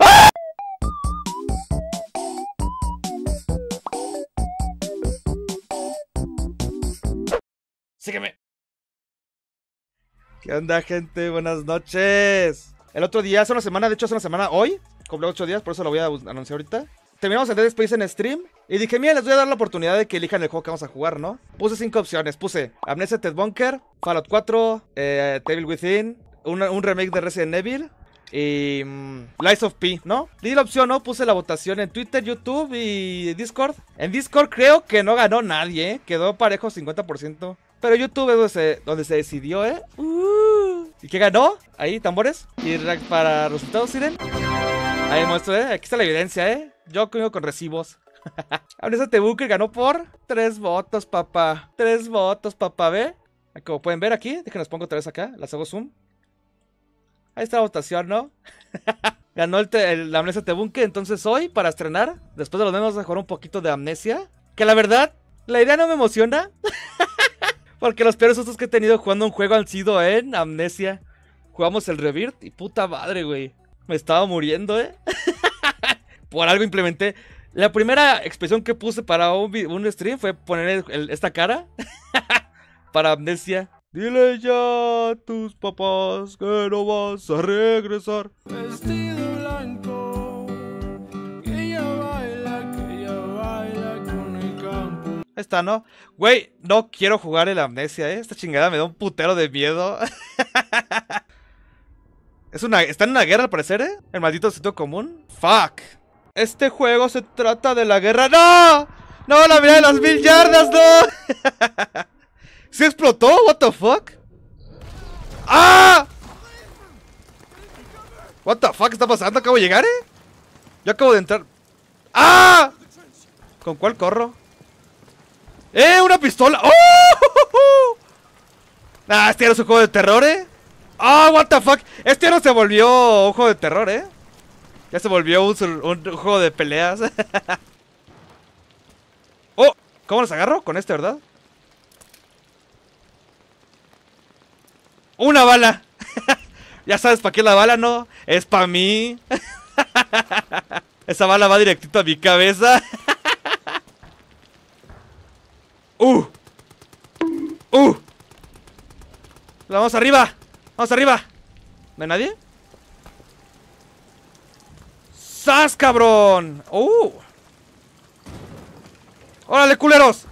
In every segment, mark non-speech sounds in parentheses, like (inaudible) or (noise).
¡Ah! Sígueme. ¿Qué onda, gente? Buenas noches. El otro día, hace una semana, de hecho, hace una semana hoy, cumple ocho días, por eso lo voy a anunciar ahorita. Terminamos el Dead Space en stream y dije, mira, les voy a dar la oportunidad de que elijan el juego que vamos a jugar, ¿no? Puse cinco opciones, puse Amnesia Ted Bunker, Fallout 4, eh, Devil Within, un remake de Resident Evil, y mm, of P, ¿no? Di la opción, ¿no? Puse la votación en Twitter, YouTube y Discord. En Discord creo que no ganó nadie, ¿eh? Quedó parejo 50%. Pero YouTube es donde se, decidió, ¿eh? Uh. ¿Y qué ganó? Ahí, tambores. Y para resultados, Siren. Ahí muestro, ¿eh? Aquí está la evidencia, ¿eh? Yo conmigo con recibos. (laughs) te Booker ganó por tres votos, papá. Tres votos, papá, ¿ve? Como pueden ver aquí, Déjenos pongo otra vez acá. Las hago zoom. Ahí está la votación, ¿no? (laughs) Ganó el, Amnesia Tebunke, entonces hoy, para estrenar, después de los demás vamos a jugar un poquito de Amnesia. Que la verdad, la idea no me emociona. (laughs) Porque los peores sustos que he tenido jugando un juego han sido en Amnesia. Jugamos el Rebirth y puta madre, güey. Me estaba muriendo, ¿eh? (laughs) Por algo implementé. La primera expresión que puse para un, stream fue poner esta cara para Amnesia. Dile ya a tus papás que no vas a regresar. Vestido blanco, que ella baila, que ella baila con el campo. Ahí está, ¿no? Güey, no quiero jugar el amnesia, ¿eh? Esta chingada me da un putero de miedo. (laughs) es una, está en una guerra al parecer, ¿eh? El maldito sitio común. Fuck. Este juego se trata de la guerra. ¡No! ¡No, la vida de las mil yardas, no! (laughs) ¿Se explotó? What the fuck? ¡Ah! What the fuck está pasando? Acabo de llegar, ¿eh? Yo acabo de entrar. ¡Ah! ¿Con cuál corro? ¡Eh! ¡Una pistola! ¡Oh! (laughs) Ah, este es un juego de terror, ¿eh? ¡Ah, what the fuck! Este no se volvió un juego de terror, ¿eh? Ya se volvió un, juego de peleas. (laughs) ¡Oh! ¿Cómo los agarro? Con este, ¿verdad? Una bala. (laughs) ya sabes para qué la bala, ¿no? Es para mí. (laughs) Esa bala va directito a mi cabeza. (laughs) ¡Uh! ¡Uh! vamos arriba! ¡Vamos arriba! ¿No hay nadie? ¡Sas, cabrón! ¡Uh! ¡Órale, culeros!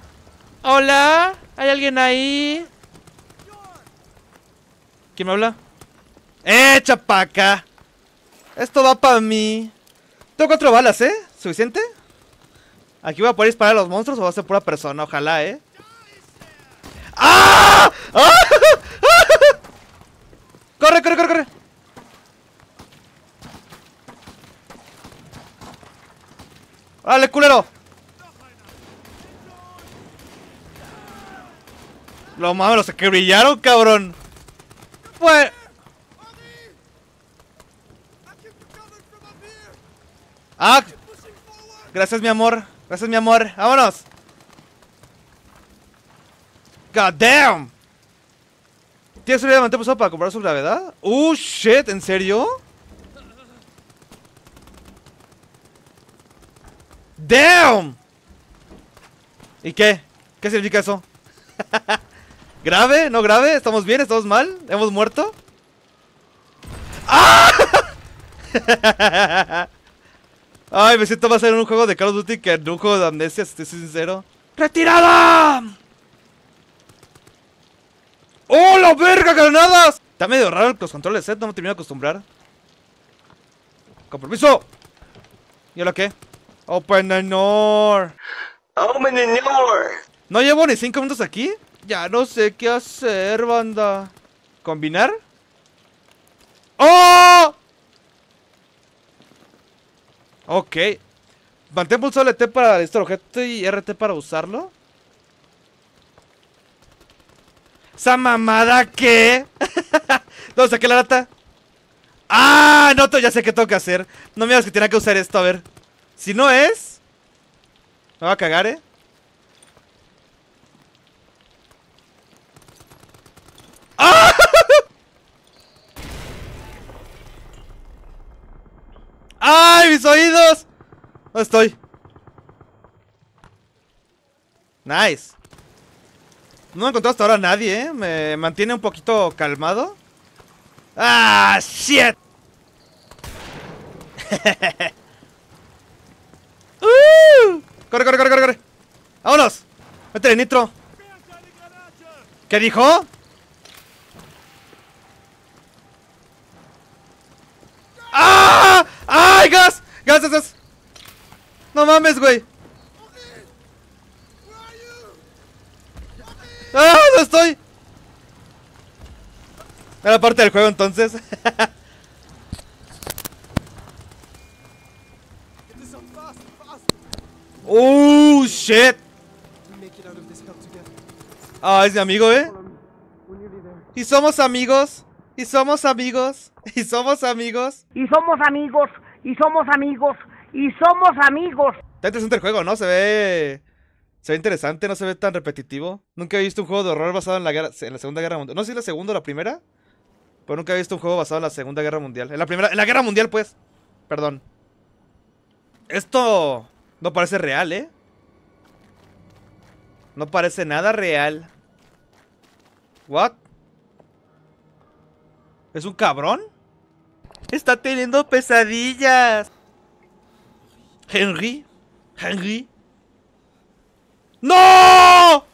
¡Hola! ¿Hay alguien ahí? ¿Quién me habla? ¡Eh, chapaca! Esto va para mí. Tengo cuatro balas, ¿eh? ¿Suficiente? Aquí voy a poder disparar a los monstruos o va a ser pura persona, ojalá, ¿eh? ¡Ah! ¡Ah! (laughs) corre, corre, corre! ¡Dale, culero! Lo mames, los que brillaron, cabrón. Ah, gracias mi amor, gracias mi amor, vámonos. God damn. ¿Tienes un diamante para comprar su gravedad? Uh, shit, ¿en serio? Damn. ¿Y qué? ¿Qué significa eso? (laughs) ¿Grave? ¿No grave? ¿Estamos bien? ¿Estamos mal? ¿Hemos muerto? ¡Ah! (laughs) Ay, me siento más en un juego de Call of Duty que en un juego de amnesia, si estoy sincero. ¡Retirada! ¡Oh, la verga, granadas! Está medio raro los controles set, no me termino de acostumbrar. ¡Compromiso! ¿Y ahora qué? ¡Open the door! ¡Open the door! ¿No llevo ni 5 minutos aquí? Ya no sé qué hacer, banda. ¿Combinar? ¡Oh! Ok. Mantén pulsado LT para este objeto y RT para usarlo. ¿Esa mamada qué? (laughs) no, saqué la lata. ¡Ah! No, ya sé qué tengo que hacer. No me digas que tenía que usar esto, a ver. Si no es... Me va a cagar, ¿eh? mis oídos! ¿Dónde estoy? Nice. No he encontrado hasta ahora a nadie, ¿eh? Me mantiene un poquito calmado. ¡Ah, shit! (laughs) Uh. corre, corre, corre, corre! ¡Vámonos! ¡Métele nitro! ¿Qué dijo? mames, güey. ¡Ah! ¡No estoy! Era parte del juego entonces. (laughs) ¡Oh, shit! Ah, es mi amigo, ¿eh? Y somos amigos. Y somos amigos. Y somos amigos. Y somos amigos. Y somos amigos. Y somos amigos. Está interesante el juego, ¿no? Se ve. Se ve interesante, no se ve tan repetitivo. Nunca he visto un juego de horror basado en la, Segunda Guerra Mundial. No sé si la segunda o la primera. Pero nunca he visto un juego basado en la Segunda Guerra Mundial. En la primera. En la Guerra Mundial, pues. Perdón. Esto. No parece real, ¿eh? No parece nada real. ¿What? ¿Es un cabrón? Está teniendo pesadillas. Henry, Henry. No!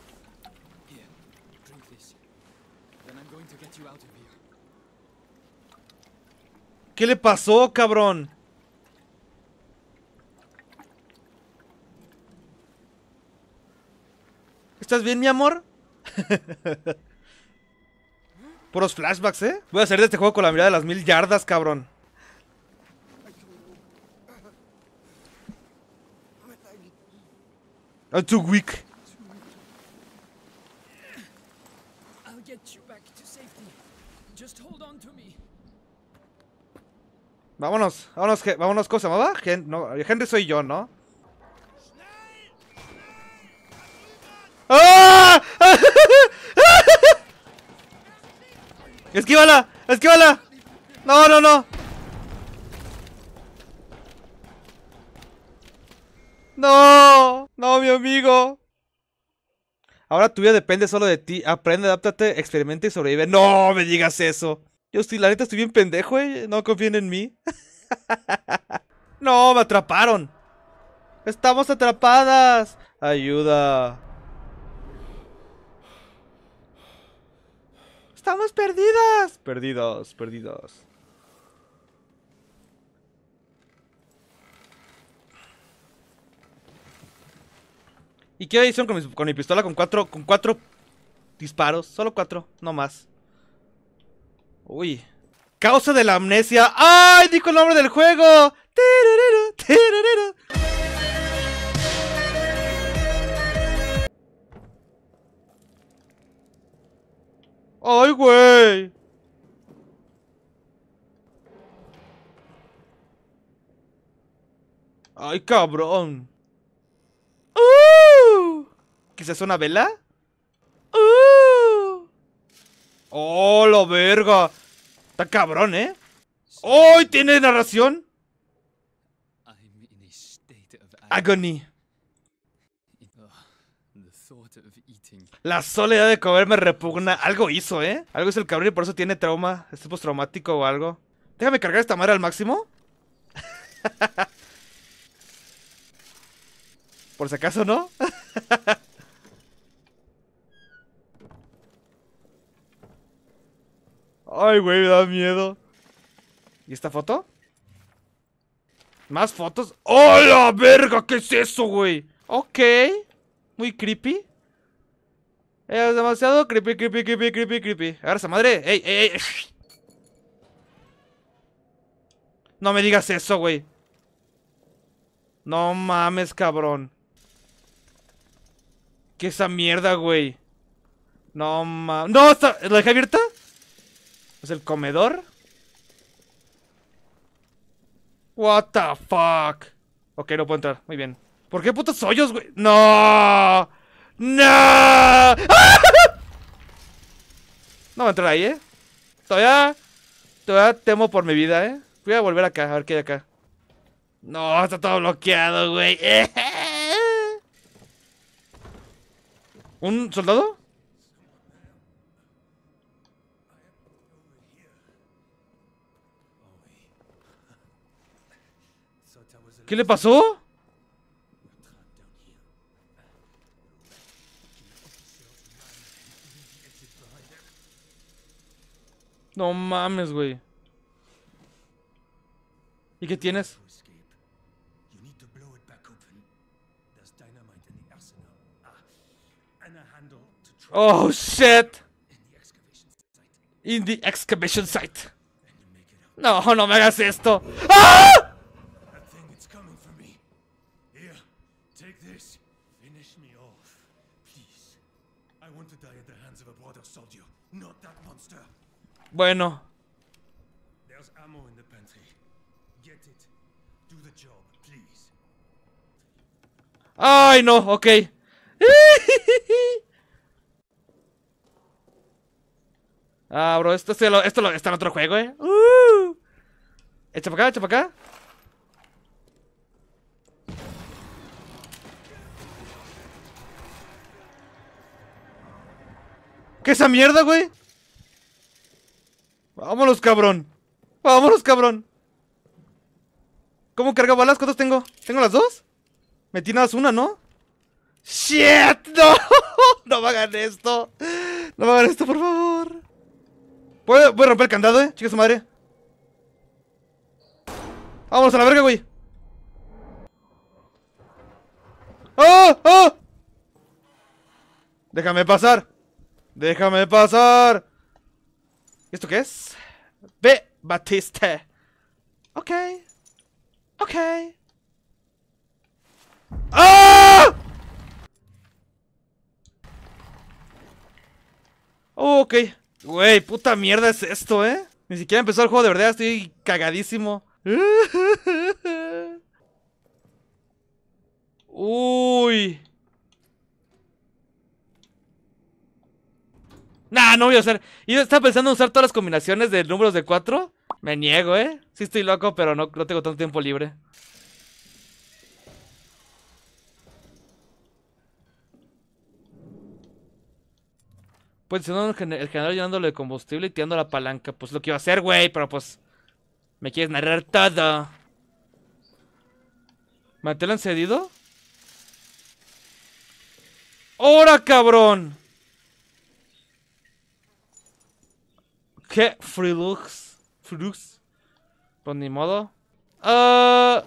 ¿Qué le pasó, cabrón? ¿Estás bien, mi amor? (laughs) Puros flashbacks, ¿eh? Voy a hacer de este juego con la mirada de las mil yardas, cabrón. I'm too weak. Vámonos, vámonos, vámonos, cosa se gente, no, gente soy yo, ¿no? ¡Ah! (laughs) ¡Esquívala! ¡Esquívala! No, no, no. No, no, mi amigo. Ahora tu vida depende solo de ti. Aprende, adáptate, experimente y sobrevive. No me digas eso. Yo estoy, la neta, estoy bien pendejo, eh. No confíen en mí. (laughs) no, me atraparon. Estamos atrapadas. Ayuda. Estamos perdidas. Perdidos, perdidos. ¿Y qué hicieron con mi, pistola? Con cuatro, con cuatro disparos. Solo cuatro, no más. Uy. Causa de la amnesia. ¡Ay! Dijo el nombre del juego. ¡Tiruriru, ay güey! ¡Ay, cabrón! se hace una vela. ¡Uh! ¡Oh, la verga! Está cabrón, ¿eh? ¡Hoy tiene narración! Agony. Oh, la soledad de comer me repugna. Algo hizo, ¿eh? Algo hizo el cabrón y por eso tiene trauma. Es postraumático o algo. Déjame cargar esta madre al máximo. (laughs) por si acaso, ¿no? (laughs) Ay, güey, me da miedo. ¿Y esta foto? ¿Más fotos? ¡Hola, la verga! ¿Qué es eso, güey? Ok. Muy creepy. Es eh, demasiado creepy, creepy, creepy, creepy, creepy. Agarra esa madre. ¡Ey, ey, ey! No me digas eso, güey. No mames, cabrón. ¿Qué es esa mierda, güey? No mames. ¡No! Está... ¿La dejé abierta? Es pues el comedor. What the fuck. Ok, no puedo entrar. Muy bien. ¿Por qué putos hoyos, güey? ¡No! ¡No! (laughs) No va a entrar ahí, ¿eh? Todavía... Todavía temo por mi vida, ¿eh? Voy a volver acá, a ver qué hay acá. No, está todo bloqueado, güey. (laughs) ¿Un soldado? ¿Qué le pasó? No mames, güey. ¿Y qué tienes? Oh shit. In the excavation site. No, no me hagas esto. ¡Ah! Bueno. Ay, no, ok. (laughs) ah, bro, esto, esto, esto, está en otro juego, eh. Uh. Echa para acá, echa para acá. ¿Qué es esa mierda, güey? Vámonos, cabrón. Vámonos, cabrón. ¿Cómo cargaba balas? ¿Cuántas tengo? ¿Tengo las dos? Me nada una, ¿no? ¡Shit! (laughs) ¡No! ¡No me hagan esto! ¡No me hagan esto, por favor! voy a romper el candado, eh, chica su madre. Vámonos a la verga, güey. ¡Oh! ¡Oh! Déjame pasar. ¡Déjame pasar! ¿Esto qué es? ¡Ve, Batiste. Ok. Ok. ¡Ah! Ok. Güey, puta mierda es esto, ¿eh? Ni siquiera empezó el juego de verdad, estoy cagadísimo. (laughs) Uy. Nah, no voy a usar. Y está estaba pensando en usar todas las combinaciones de números de cuatro? Me niego, ¿eh? Sí estoy loco, pero no, no tengo tanto tiempo libre. Pues el general llenándolo de combustible y tirando la palanca. Pues lo que iba a hacer, güey, pero pues... Me quieres narrar todo. ¿Mantel han cedido? ¡Hora, cabrón! ¿Qué? Freelux. Freelux. Pues ni modo. Ah.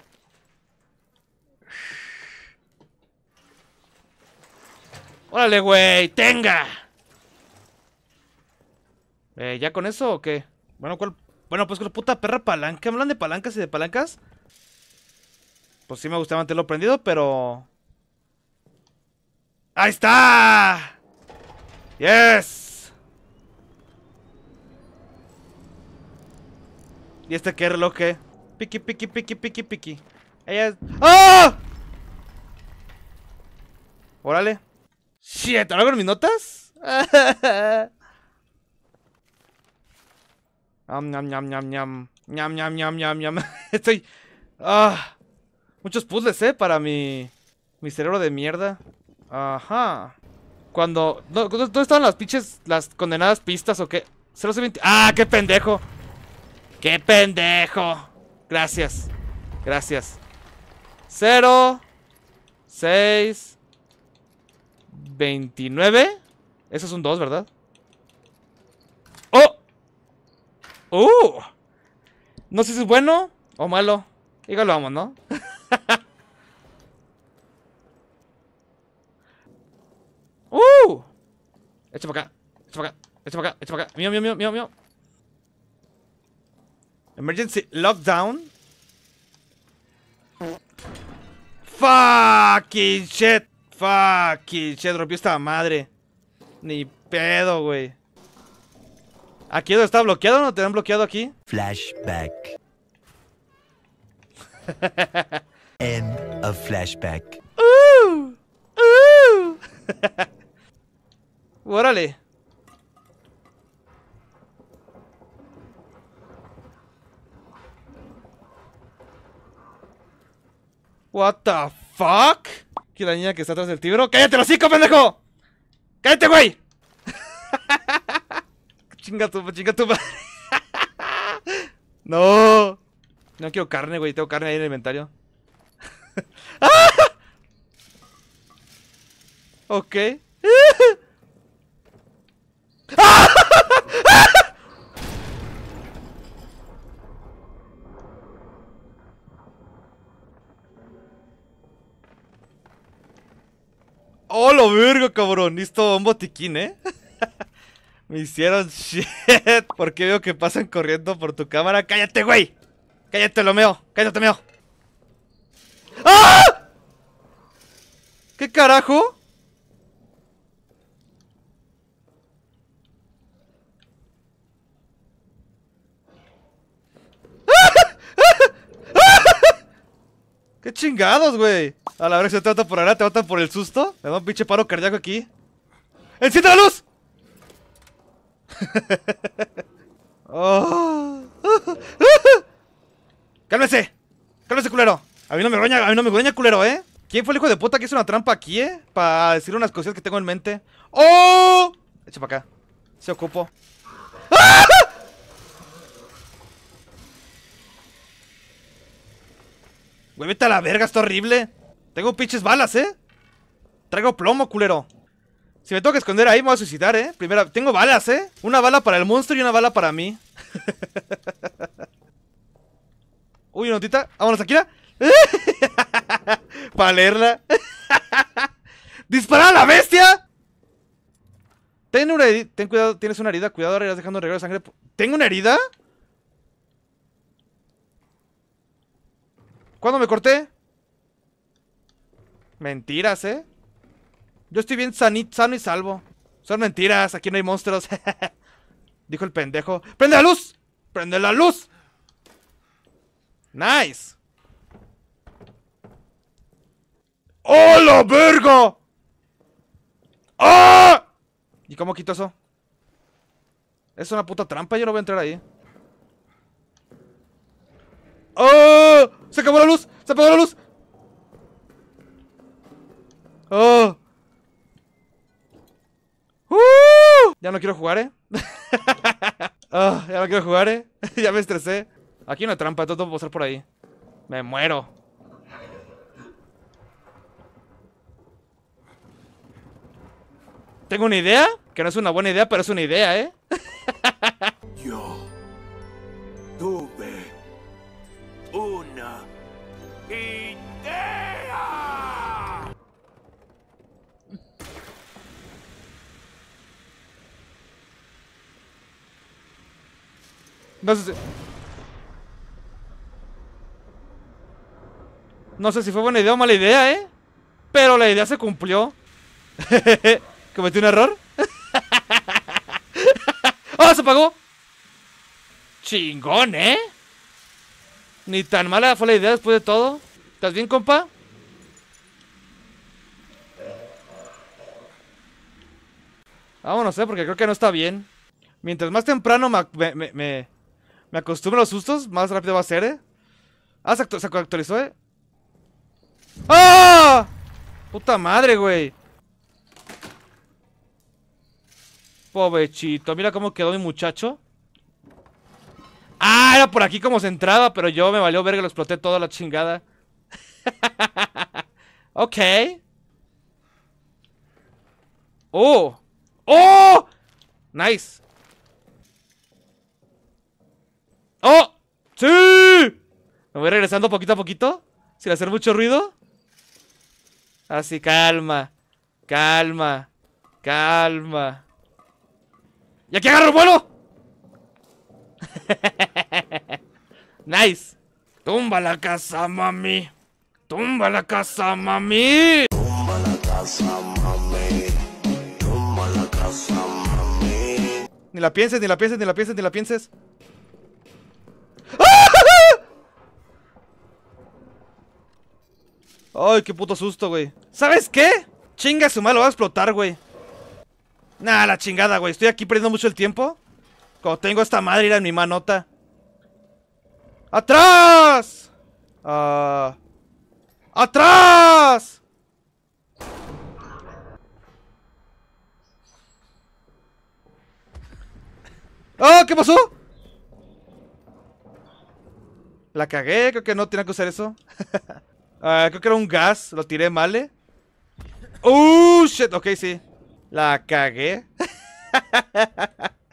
Órale, güey. Tenga. Eh, ¿Ya con eso o qué? Bueno, Bueno, pues con la puta perra palanca. ¿Me hablan de palancas y de palancas? Pues sí me gustaba mantenerlo prendido, pero... ¡Ahí está! ¡Yes! ¿Y este qué reloj qué? Piki, piki, piki, piki, piqui. Ella es... ¡Ah! Órale. Shit, ¿ahora con mis notas? (laughs) Am, ñam, ñam, ñam, ñam. Ñam, ñam, ñam, ñam, ñam. (laughs) Estoy... Ah, muchos puzzles, ¿eh? Para mi... Mi cerebro de mierda. Ajá. Cuando... ¿Dónde estaban las pinches... Las condenadas pistas o qué? 020... ¡Ah, qué pendejo! ¡Qué pendejo! Gracias. Gracias. Cero. Seis. Veintinueve. Eso es un dos, ¿verdad? ¡Oh! ¡Uh! No sé si es bueno o malo. Igual lo vamos, ¿no? (laughs) ¡Uh! Echa para acá. Echa para acá. Echa para acá. Echa para acá. Mío, mío, mío, mío, mío. Emergency lockdown. Fucking shit. Fucking shit. Rompió esta madre. Ni pedo, güey. ¿Aquí donde está bloqueado o no te han bloqueado aquí? Flashback. (laughs) End of flashback. ¡Uh! ¡Uh! (laughs) Órale. What the fuck? Que la niña que está atrás del tiro ¡Cállate, los cinco, pendejo! ¡Cállate, güey! (laughs) chinga tu, chinga tu (laughs) no. No quiero carne, güey. Tengo carne ahí en el inventario. ¡Ah! (laughs) Ok. ¡Oh, lo verga, cabrón! Listo, un botiquín, ¿eh? (laughs) Me hicieron shit. qué veo que pasan corriendo por tu cámara. ¡Cállate, güey! ¡Cállate, lo meo! ¡Cállate, meo! ¡Ah! ¿Qué carajo? ¡Qué chingados, güey! A la vez se trata por ahora, te matan por el susto. Me da un pinche paro cardíaco aquí. ¡Enciende la luz! (laughs) ¡Oh! (laughs) ¡Cálmese! ¡Cálmese, culero! A mí no me roña, a mí no me culero, ¿eh? ¿Quién fue el hijo de puta que hizo una trampa aquí, eh? Para decir unas cosillas que tengo en mente. ¡Oh! Echa para acá. Se ocupo. ¡Huevete a la verga, es horrible. Tengo pinches balas, ¿eh? Traigo plomo, culero. Si me tengo que esconder ahí, me voy a suicidar, ¿eh? Primera, tengo balas, ¿eh? Una bala para el monstruo y una bala para mí. (laughs) Uy, una notita. Vámonos, Akira. (laughs) para leerla. (laughs) ¡Dispara a la bestia! Ten, una Ten cuidado, tienes una herida. Cuidado, irás dejando un regalo de sangre. ¿Tengo una herida? ¿Cuándo me corté? Mentiras, ¿eh? Yo estoy bien sano y salvo. Son mentiras, aquí no hay monstruos. (laughs) Dijo el pendejo. ¡Prende la luz! ¡Prende la luz! ¡Nice! ¡Hola, la verga! ¡Ah! ¿Y cómo quito eso? Es una puta trampa, yo no voy a entrar ahí. ¡Oh! ¡Se acabó la luz! ¡Se apagó la luz! ¡Oh! ¡Uh! Ya no quiero jugar, ¿eh? (laughs) oh, ya no quiero jugar, ¿eh? (laughs) ya me estresé. Aquí hay una trampa, todo pasar por ahí. Me muero. Tengo una idea, que no es una buena idea, pero es una idea, ¿eh? (laughs) Yo No sé si... No sé si fue buena idea o mala idea, ¿eh? Pero la idea se cumplió. (laughs) ¿Cometí un error? (laughs) ¡Oh, se apagó! Chingón, ¿eh? Ni tan mala fue la idea después de todo. ¿Estás bien, compa? Vámonos, ¿eh? Porque creo que no está bien. Mientras más temprano me me acostumbro a los sustos, más rápido va a ser, ¿eh? Ah, se, actualizó, ¿eh? ¡Ah! Puta madre, güey. Pobrecito, mira cómo quedó mi muchacho. Ah, era por aquí como se entraba, pero yo me valió verga, lo exploté toda la chingada. (laughs) ok. ¡Oh! ¡Oh! Nice. ¡Oh! ¡Sí! Me voy regresando poquito a poquito. Sin hacer mucho ruido. Así, ah, calma. Calma. Calma. ¡Y aquí agarro el vuelo! (laughs) nice. Tumba la casa, mami. Tumba la casa, mami. Tumba la casa, mami. Tumba la casa, mami. Ni la pienses, ni la pienses, ni la pienses, ni la pienses. (laughs) Ay, qué puto susto, güey. ¿Sabes qué? Chinga su madre, va a explotar, güey. Nah, la chingada, güey. Estoy aquí perdiendo mucho el tiempo. Como tengo esta madre en mi manota. ¡Atrás! Ah. ¡Atrás! ¡Ah! ¿Qué pasó? La cagué, creo que no tiene que usar eso. (laughs) Ah, creo que era un gas, lo tiré mal. ¿eh? ¡Uh, shit! Ok, sí. La cagué.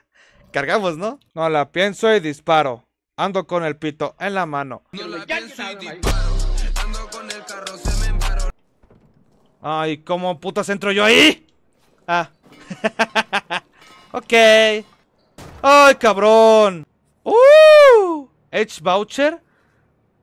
(laughs) Cargamos, ¿no? No la pienso y disparo. Ando con el pito en la mano. No la pienso disparo. Ando con el carro, se me Ay, ¿cómo putas entro yo ahí? Ah. (laughs) ok. Ay, cabrón. ¡Uh! H-Voucher.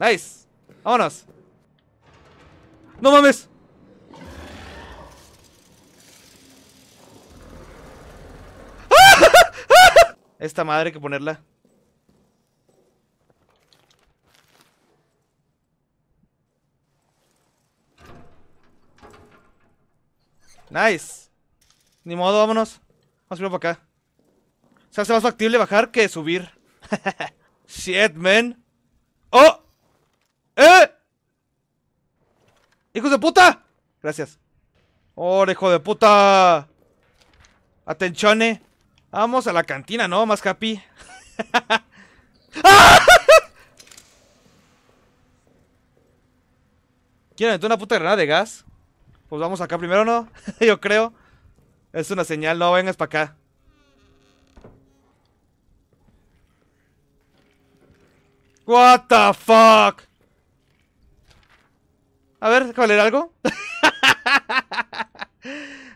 Nice. Vámonos. No mames. (laughs) Esta madre hay que ponerla. Nice. Ni modo, vámonos. Vamos a para acá. Se hace más factible bajar que subir. (laughs) Shit, man. ¡Oh! ¡Hijos de puta! Gracias. Orejo hijo de puta! Atenchone. Vamos a la cantina, ¿no? Más happy. (laughs) ¿Quieren meter una puta granada de gas? Pues vamos acá primero, ¿no? (laughs) Yo creo. Es una señal, no vengas para acá. What the fuck? A ver, déjame leer algo?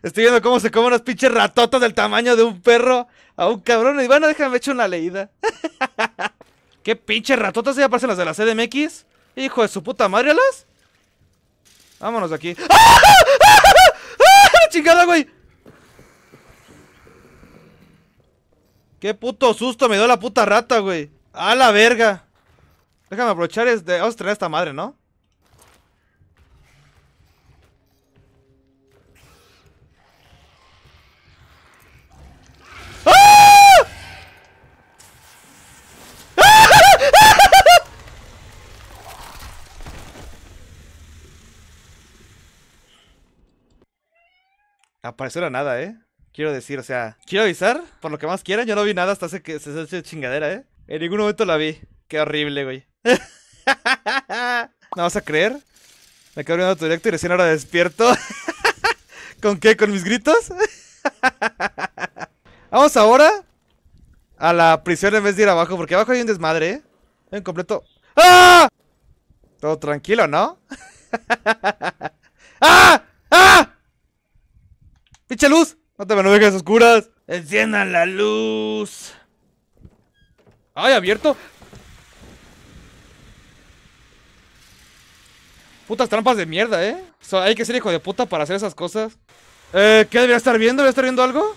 Estoy viendo cómo se comen Unas pinches ratotas del tamaño de un perro a un cabrón. Y bueno, déjame echar una leída. ¿Qué pinches ratotas ya aparecen las de la CDMX? Hijo de su puta madre, las. Vámonos de aquí. ¡Ah! ah, ah, ah ¡Chingada, güey! ¡Qué puto susto me dio la puta rata, güey! ¡A la verga! Déjame aprovechar. Este... Vamos a esta madre, ¿no? Apareció la nada, ¿eh? Quiero decir, o sea, quiero avisar, por lo que más quieran, yo no vi nada hasta hace que se hace chingadera, ¿eh? En ningún momento la vi. Qué horrible, güey. (laughs) ¿No vas a creer? Me acabo abriendo tu directo y recién ahora despierto. (laughs) ¿Con qué? ¿Con mis gritos? (laughs) Vamos ahora a la prisión en vez de ir abajo, porque abajo hay un desmadre, ¿eh? En completo... ¡Ah! Todo tranquilo, ¿no? ¡Ah! ¡Echa luz! ¡No te manejes oscuras! ¡Enciendan la luz! ¡Ay, abierto! Putas trampas de mierda, ¿eh? hay que ser hijo de puta para hacer esas cosas. Eh, ¿qué debería estar viendo? ¿Debería estar viendo algo?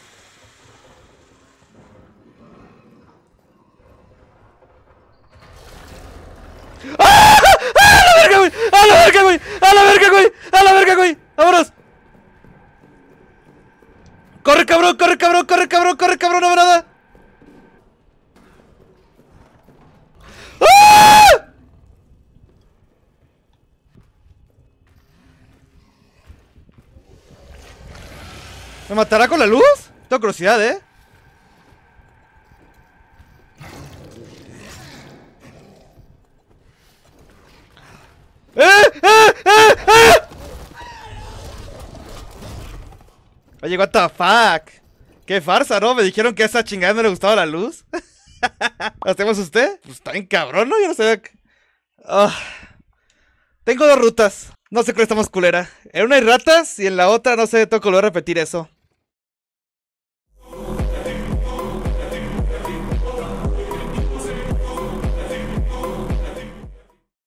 ¡A ¡Ah! ¡Ah, la verga, güey! ¡A ¡Ah, la verga, güey! ¡A la verga, güey! ¡A la verga, güey! ¡Vámonos! ¡Corre, cabrón! ¡Corre, cabrón! ¡Corre, cabrón! ¡Corre, cabrón! ¡No nada! ¡Ah! ¿Me matará con la luz? Tengo curiosidad, ¿eh? Llegó what the fuck. Qué farsa, ¿no? Me dijeron que a esa chingada no le gustaba la luz. (laughs) ¿Hacemos usted? Pues está en cabrón, ¿no? Yo no sé. Ah. Tengo dos rutas. No sé cuál está más culera. En una hay ratas y en la otra no sé, tengo que volver a repetir eso.